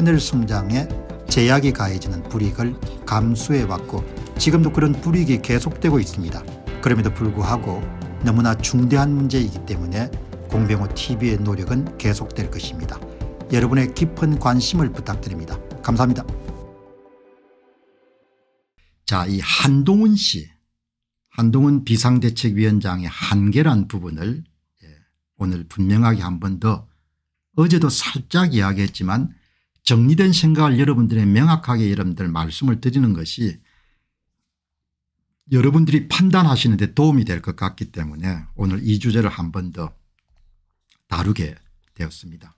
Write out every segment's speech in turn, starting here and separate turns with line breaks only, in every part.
하늘 성장에 제약이 가해지는 불이익을 감수해왔고 지금도 그런 불이익이 계속되고 있습니다. 그럼에도 불구하고 너무나 중대한 문제이기 때문에 공병호 TV의 노력은 계속될 것입니다. 여러분의 깊은 관심을 부탁드립니다. 감사합니다. 자, 이 한동훈 씨, 한동훈 비상대책위원장의 한계란 부분을 예, 오늘 분명하게 한 번 더 어제도 살짝 이야기했지만 정리된 생각을 여러분들의 명확하게 여러분들 말씀을 드리는 것이 여러분들이 판단하시는 데 도움이 될 것 같기 때문에 오늘 이 주제를 한 번 더 다루게 되었습니다.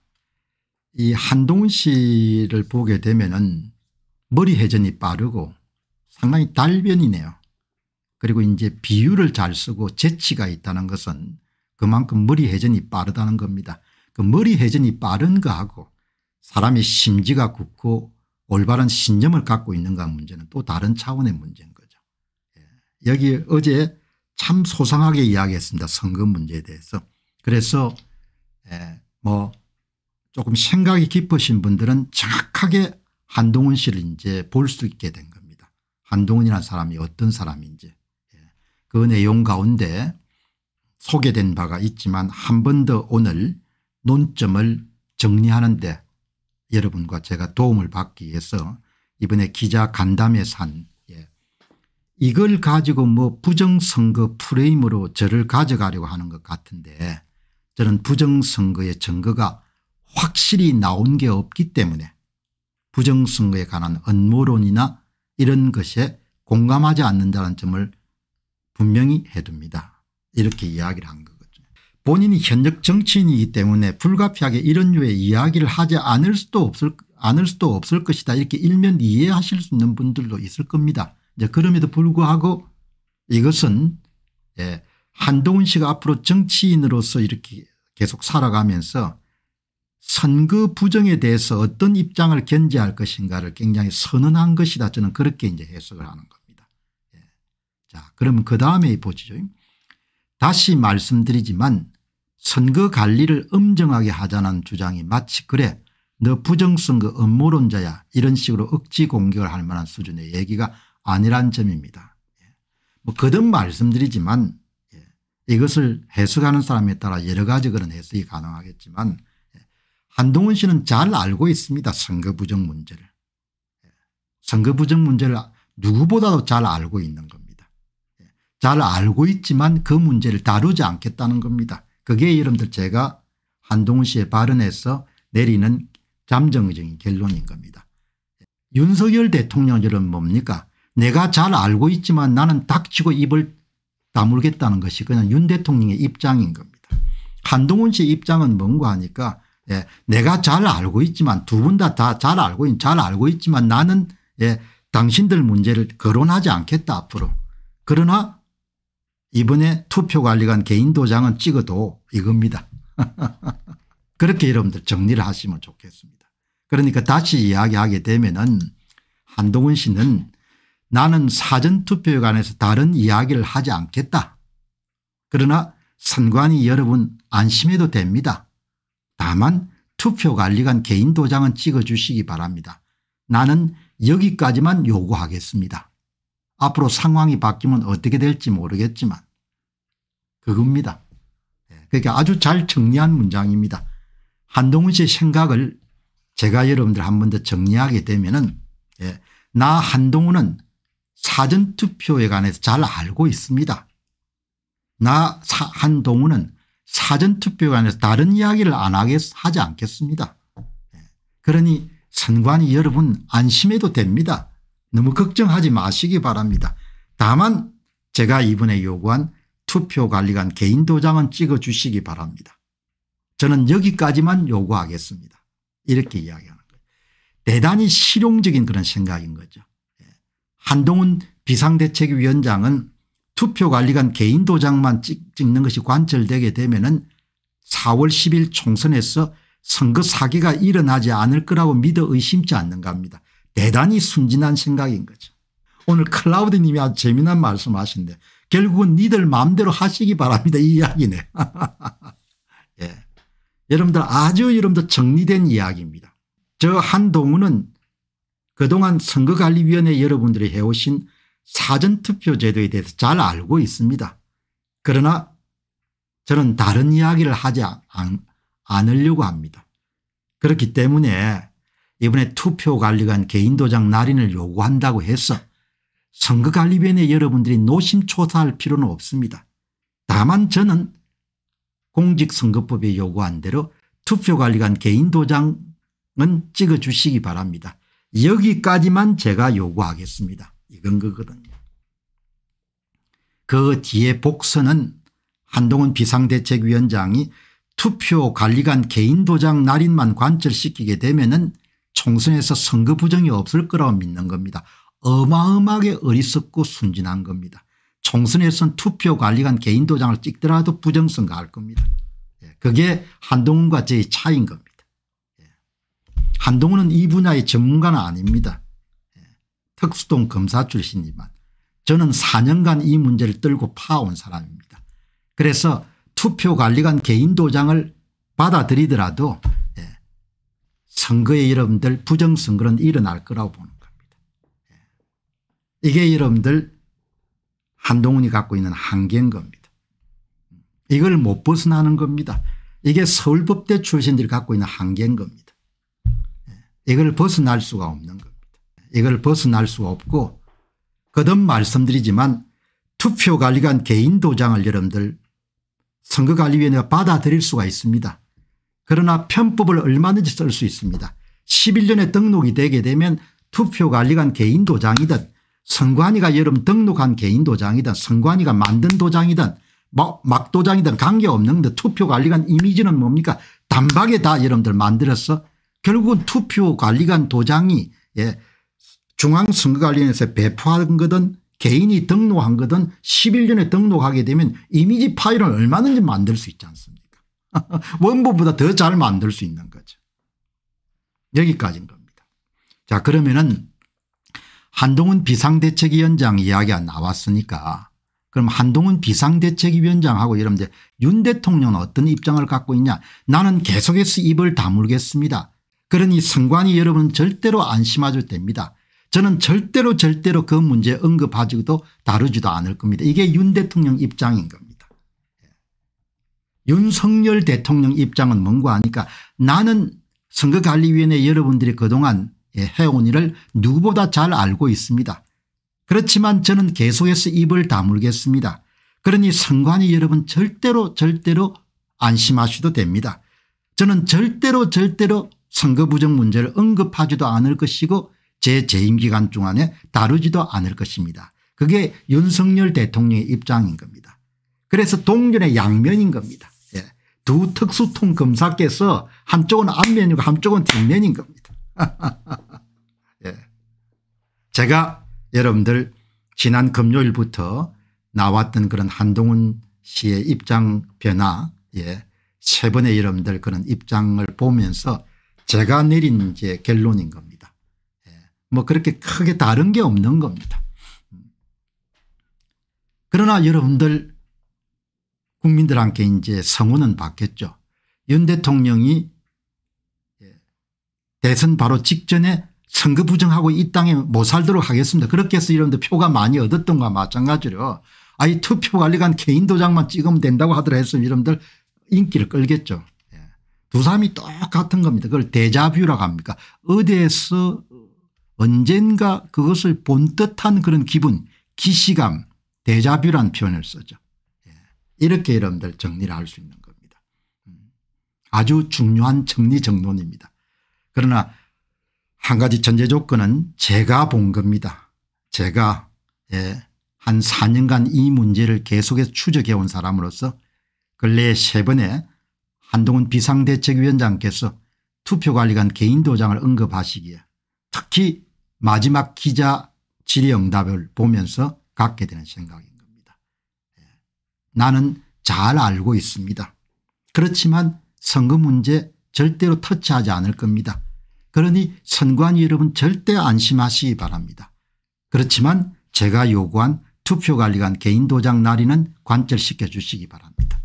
이 한동훈 씨를 보게 되면은 머리 회전이 빠르고 상당히 달변이네요. 그리고 이제 비유를 잘 쓰고 재치가 있다는 것은 그만큼 머리 회전이 빠르다는 겁니다. 그 머리 회전이 빠른 거하고 사람이 심지가 굳고 올바른 신념을 갖고 있는가 문제는 또 다른 차원의 문제인 거죠. 예. 여기 어제 참 소상하게 이야기했습니다. 선거 문제에 대해서. 그래서 예, 뭐 조금 생각이 깊으신 분들은 정확하게 한동훈 씨를 이제 볼 수 있게 된 겁니다. 한동훈이라는 사람이 어떤 사람인지. 예. 그 내용 가운데 소개된 바가 있지만 한 번 더 오늘 논점을 정리하는데 여러분과 제가 도움을 받기 위해서 이번에 기자 간담회 산 예. 이걸 가지고 뭐 부정선거 프레임으로 저를 가져가려고 하는 것 같은데 저는 부정선거의 증거가 확실히 나온 게 없기 때문에 부정선거에 관한 음모론이나 이런 것에 공감하지 않는다는 점을 분명히 해둡니다. 이렇게 이야기를 한 거. 본인이 현역 정치인이기 때문에 불가피하게 이런 류의 이야기를 하지 않을 수도 없을 않을 수도 없을 것이다 이렇게 일면 이해하실 수 있는 분들도 있을 겁니다. 이제 그럼에도 불구하고 이것은 예, 한동훈 씨가 앞으로 정치인으로서 이렇게 계속 살아가면서 선거 부정에 대해서 어떤 입장을 견제할 것인가를 굉장히 선언한 것이다 저는 그렇게 이제 해석을 하는 겁니다. 예. 자 그러면 그 다음에 보시죠. 다시 말씀드리지만 선거 관리를 엄정하게 하자는 주장이 마치 그래 너 부정선거 음모론자야 이런 식으로 억지 공격을 할 만한 수준의 얘기가 아니란 점입니다. 예. 뭐 거듭 말씀드리지만 예. 이것을 해석하는 사람에 따라 여러 가지 그런 해석이 가능하겠지만 예. 한동훈 씨는 잘 알고 있습니다. 선거 부정 문제를. 선거 부정 문제를 누구보다도 잘 알고 있는 겁니다. 잘 알고 있지만 그 문제를 다루지 않겠다는 겁니다. 그게 여러분들 제가 한동훈 씨의 발언에서 내리는 잠정적인 결론인 겁니다. 윤석열 대통령은 뭡니까 내가 잘 알고 있지만 나는 닥치고 입을 다물겠다는 것이 그냥 윤 대통령의 입장인 겁니다. 한동훈 씨의 입장은 뭔가 하니까 예, 내가 잘 알고 있지만 두 분 다 다 잘 알고 있, 잘 알고 있지만 나는 예, 당신들 문제를 거론하지 않겠다 앞으로. 그러나 이번에 투표관리관 개인 도장은 찍어도 이겁니다. 그렇게 여러분들 정리를 하시면 좋겠습니다. 그러니까 다시 이야기하게 되면 은 한동훈 씨는 나는 사전투표에 관해서 다른 이야기를 하지 않겠다. 그러나 선관위 여러분 안심해도 됩니다. 다만 투표관리관 개인 도장은 찍어주시기 바랍니다. 나는 여기까지만 요구하겠습니다. 앞으로 상황이 바뀌면 어떻게 될지 모르겠지만 그겁니다. 예, 그러니까 아주 잘 정리한 문장입니다. 한동훈 씨의 생각을 제가 여러분들 한 번 더 정리하게 되면은 예, 나 한동훈은 사전투표에 관해서 잘 알고 있습니다. 나 한동훈은 사전투표에 관해서 다른 이야기를 안 하겠, 하지 않겠습니다. 예, 그러니 선관위 여러분 안심해도 됩니다. 너무 걱정하지 마시기 바랍니다. 다만 제가 이번에 요구한 투표관리관 개인도장은 찍어주시기 바랍니다. 저는 여기까지만 요구하겠습니다. 이렇게 이야기하는 거예요. 대단히 실용적인 그런 생각인 거죠. 예. 한동훈 비상대책위원장은 투표관리관 개인도장만 찍는 것이 관철되게 되면 은 4월 10일 총선에서 선거 사기가 일어나지 않을 거라고 믿어 의심치 않는가 합니다. 대단히 순진한 생각인 거죠. 오늘 클라우드 님이 아주 재미난 말씀 하신데 결국은 니들 마음대로 하시기 바랍니다. 이 이야기네. 예. 여러분들 아주 여러분들 정리된 이야기입니다. 저 한동훈은 그동안 선거관리위원회 여러분들이 해오신 사전투표 제도에 대해서 잘 알고 있습니다. 그러나 저는 다른 이야기를 하지 않, 않으려고 합니다. 그렇기 때문에 이번에 투표관리관 개인도장 날인을 요구한다고 해서 선거관리위원회 여러분들이 노심초사할 필요는 없습니다. 다만 저는 공직선거법에 요구한 대로 투표관리관 개인도장은 찍어주시기 바랍니다. 여기까지만 제가 요구하겠습니다. 이건 거거든요. 그 뒤에 복선은 한동훈 비상대책위원장이 투표관리관 개인도장 날인만 관철시키게 되면 은 총선에서 선거 부정이 없을 거라고 믿는 겁니다. 어마어마하게 어리석고 순진한 겁니다. 총선에선 투표 관리관 개인 도장을 찍더라도 부정선거 할 겁니다. 예, 그게 한동훈과 저의 차이인 겁니다. 예, 한동훈은 이 분야의 전문가는 아닙니다. 예, 특수동 검사 출신이지만 저는 4년간 이 문제를 들고 파온 사람입니다. 그래서 투표관리관 개인 도장을 받아들이더라도 선거에 여러분들 부정선거는 일어날 거라고 보는 겁니다. 예. 이게 여러분들 한동훈이 갖고 있는 한계인 겁니다. 이걸 못 벗어나는 겁니다. 이게 서울법대 출신들이 갖고 있는 한계인 겁니다. 예. 이걸 벗어날 수가 없는 겁니다. 이걸 벗어날 수가 없고 거듭 말씀드리지만 투표관리관 개인 도장을 여러분들 선거관리위원회가 받아들일 수가 있습니다. 그러나 편법을 얼마든지 쓸 수 있습니다. 11년에 등록이 되게 되면 투표 관리관 개인 도장이든 선관위가 여름 등록한 개인 도장이든 선관위가 만든 도장이든 막 도장이든 관계없는데 투표관리관 이미지는 뭡니까 단박에 다 여러분들 만들어서 결국은 투표관리관 도장이 예, 중앙선거관리원에서 배포한 거든 개인이 등록한 거든 11년에 등록하게 되면 이미지 파일을 얼마든지 만들 수 있지 않습니까 원본보다 더 잘 만들 수 있는 거죠. 여기까지인 겁니다. 자 그러면은 한동훈 비상대책위원장 이야기가 나왔으니까 그럼 한동훈 비상대책위원장하고 여러분들 윤 대통령은 어떤 입장을 갖고 있냐 나는 계속해서 입을 다물겠습니다. 그러니 선관위 여러분 절대로 안심하셔도 됩니다. 저는 절대로 절대로 그 문제 언급하지도 다루지도 않을 겁니다. 이게 윤 대통령 입장인 겁니다. 윤석열 대통령 입장은 뭔가 하니까 나는 선거관리위원회 여러분들이 그동안 예, 해온 일을 누구보다 잘 알고 있습니다. 그렇지만 저는 계속해서 입을 다물겠습니다. 그러니 선관위 여러분 절대로 절대로 안심하셔도 됩니다. 저는 절대로 절대로 선거 부정 문제를 언급하지도 않을 것이고 제 재임 기간 중안에 다루지도 않을 것입니다. 그게 윤석열 대통령의 입장인 겁니다. 그래서 동전의 양면인 겁니다. 두 특수통 검사께서 한쪽은 앞면이고 한쪽은 뒷면인 겁니다. 예. 제가 여러분들 지난 금요일부터 나왔던 그런 한동훈 씨의 입장 변화 예. 세 번의 여러분들 그런 입장을 보면서 제가 내린 이제 결론인 겁니다. 예. 뭐 그렇게 크게 다른 게 없는 겁니다. 음. 그러나 여러분들 국민들한테 이제 성원은 받겠죠. 윤 대통령이 예, 대선 바로 직전에 선거 부정하고 이 땅에 못 살도록 하겠습니다. 그렇게 해서 이런데 표가 많이 얻었던 거와 마찬가지로 아이 투표 관리관 개인 도장만 찍으면 된다고 하더라 했으면 이런들 인기를 끌겠죠. 예. 두 사람이 똑같은 겁니다. 그걸 대자뷰라고 합니까 어디에서 언젠가 그것을 본 듯한 그런 기분 기시감 대자뷰란 표현을 쓰죠. 이렇게 여러분들 정리를 할 수 있는 겁니다. 음. 아주 중요한 정리정론입니다. 그러나 한 가지 전제 조건은 제가 본 겁니다. 제가 예, 한 4년간 이 문제를 계속해서 추적해 온 사람으로서 근래 에세 번에 한동훈 비상대책위원장께서 투표관리관 개인도장을 언급하시기에 특히 마지막 기자 질의응답을 보면서 갖게 되는 생각입니다. 나는 잘 알고 있습니다. 그렇지만 선거 문제 절대로 터치하지 않을 겁니다. 그러니 선관위 여러분 절대 안심하시기 바랍니다. 그렇지만 제가 요구한 투표관리관 개인도장 날인은 관철시켜 주시기 바랍니다.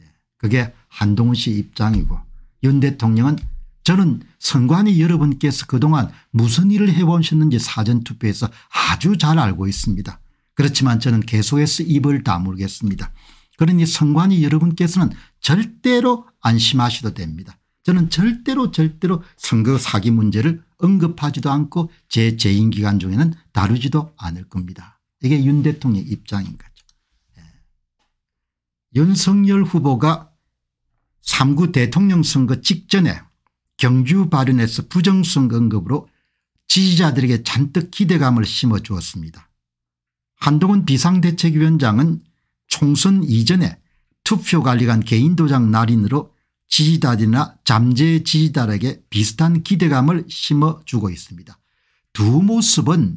예, 그게 한동훈 씨 입장이고 윤 대통령은 저는 선관위 여러분께서 그동안 무슨 일을 해보셨는지 사전투표에서 아주 잘 알고 있습니다. 그렇지만 저는 계속해서 입을 다물겠습니다. 그러니 성관이 여러분께서는 절대로 안심하셔도 됩니다. 저는 절대로 절대로 선거 사기 문제를 언급하지도 않고 제 재임기간 중에는 다루지도 않을 겁니다. 이게 윤대통령 입장인 거죠. 예. 윤석열 후보가 3구 대통령 선거 직전에 경주 발언에서 부정선거 언급으로 지지자들에게 잔뜩 기대감을 심어주었습니다. 한동훈 비상대책위원장은 총선 이전에 투표관리관 개인도장 날인으로 지지단이나 잠재 지지단에게 비슷한 기대감을 심어주고 있습니다. 두 모습은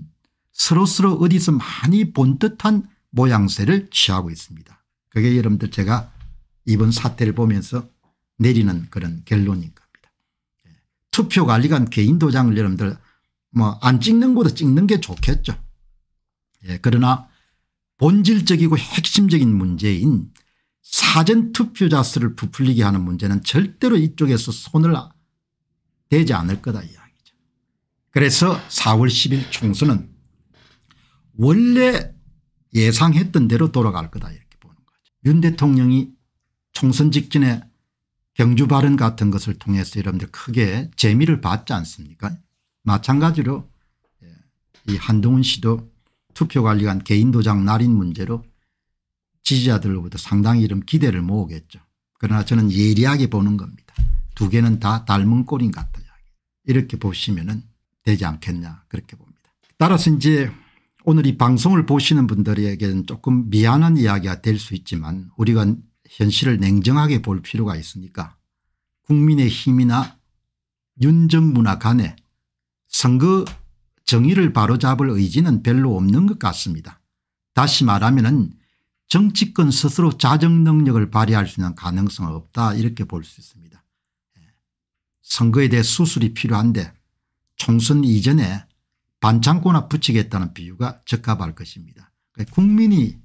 서로서로 어디서 많이 본 듯한 모양새를 취하고 있습니다. 그게 여러분들 제가 이번 사태를 보면서 내리는 그런 결론인 겁니다. 예. 투표관리관 개인도장을 여러분들 뭐 안 찍는 것도 찍는 게 좋겠죠. 예, 그러나 본질적이고 핵심적인 문제인 사전투표자 수를 부풀리게 하는 문제는 절대로 이쪽에서 손을 대지 않을 거다 이야기죠. 그래서 4월 10일 총선은 원래 예상했던 대로 돌아갈 거다 이렇게 보는 거죠. 윤 대통령이 총선 직전에 경주 발언 같은 것을 통해서 여러분들 크게 재미를 받지 않습니까 마찬가지로 예, 이 한동훈 씨도 투표관리관 개인도장 날인 문제로 지지자들로부터 상당히 이런 기대를 모으겠죠. 그러나 저는 예리하게 보는 겁니다. 두 개는 다 닮은 꼴인 것 같아요. 이렇게 보시면 은 되지 않겠냐 그렇게 봅니다. 따라서 이제 오늘 이 방송을 보시는 분들에게는 조금 미안한 이야기가 될 수 있지만 우리가 현실을 냉정하게 볼 필요가 있으니까 국민의 힘이나 윤정문화 간에 선거 정의를 바로잡을 의지는 별로 없는 것 같습니다. 다시 말하면 정치권 스스로 자정능력을 발휘할 수 있는 가능성은 없다 이렇게 볼 수 있습니다. 예. 선거에 대해 수술이 필요한데 총선 이전에 반창고나 붙이겠다는 비유가 적합할 것입니다. 그러니까 국민이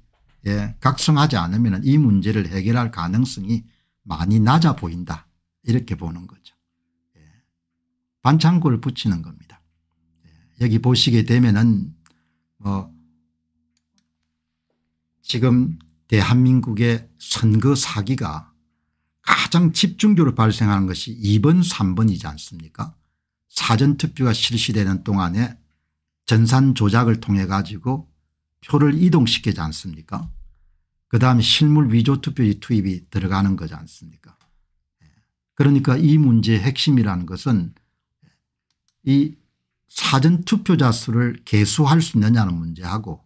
예, 각성하지 않으면 이 문제를 해결할 가능성이 많이 낮아 보인다 이렇게 보는 거죠. 예. 반창고를 붙이는 겁니다. 여기 보시게 되면은 뭐 지금 대한민국의 선거 사기가 가장 집중적으로 발생하는 것이 2번 3번이지 않습니까 사전투표가 실시되는 동안에 전산 조작을 통해 가지고 표를 이동시키지 않습니까 그 다음 실물 위조 투표지 투입이 들어가는 거지 않습니까 예. 그러니까 이 문제의 핵심이라는 것은 이 사전투표자 수를 개수할 수 있느냐는 문제하고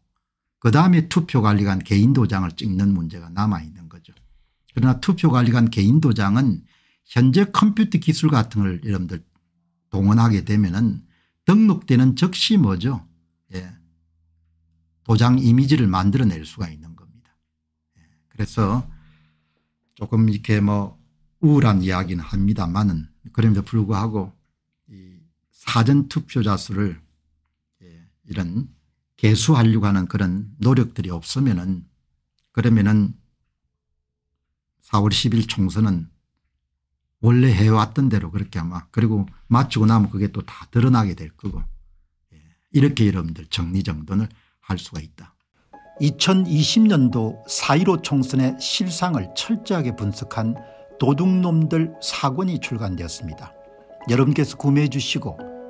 그다음에 투표관리관 개인도장을 찍는 문제가 남아있는 거죠. 그러나 투표관리관 개인도장은 현재 컴퓨터 기술 같은 걸 여러분들 동원하게 되면 은 등록되는 즉시 뭐죠. 예. 도장 이미지를 만들어낼 수가 있는 겁니다. 예. 그래서 조금 이렇게 뭐 우울한 이야기는 합니다만은 그럼에도 불구하고 사전투표자 수를 예. 이런 개수하려고 하는 그런 노력들이 없으면 은 그러면 은 4월 10일 총선은 원래 해왔던 대로 그렇게 아마 그리고 맞추고 나면 그게 또 다 드러나게 될 거고 예. 이렇게 여러분들 정리정돈을 할 수가 있다. 2020년도 4.15 총선의 실상을 철저하게 분석한 도둑놈들 사권이 출간되었습니다. 여러분께서 구매해 주시고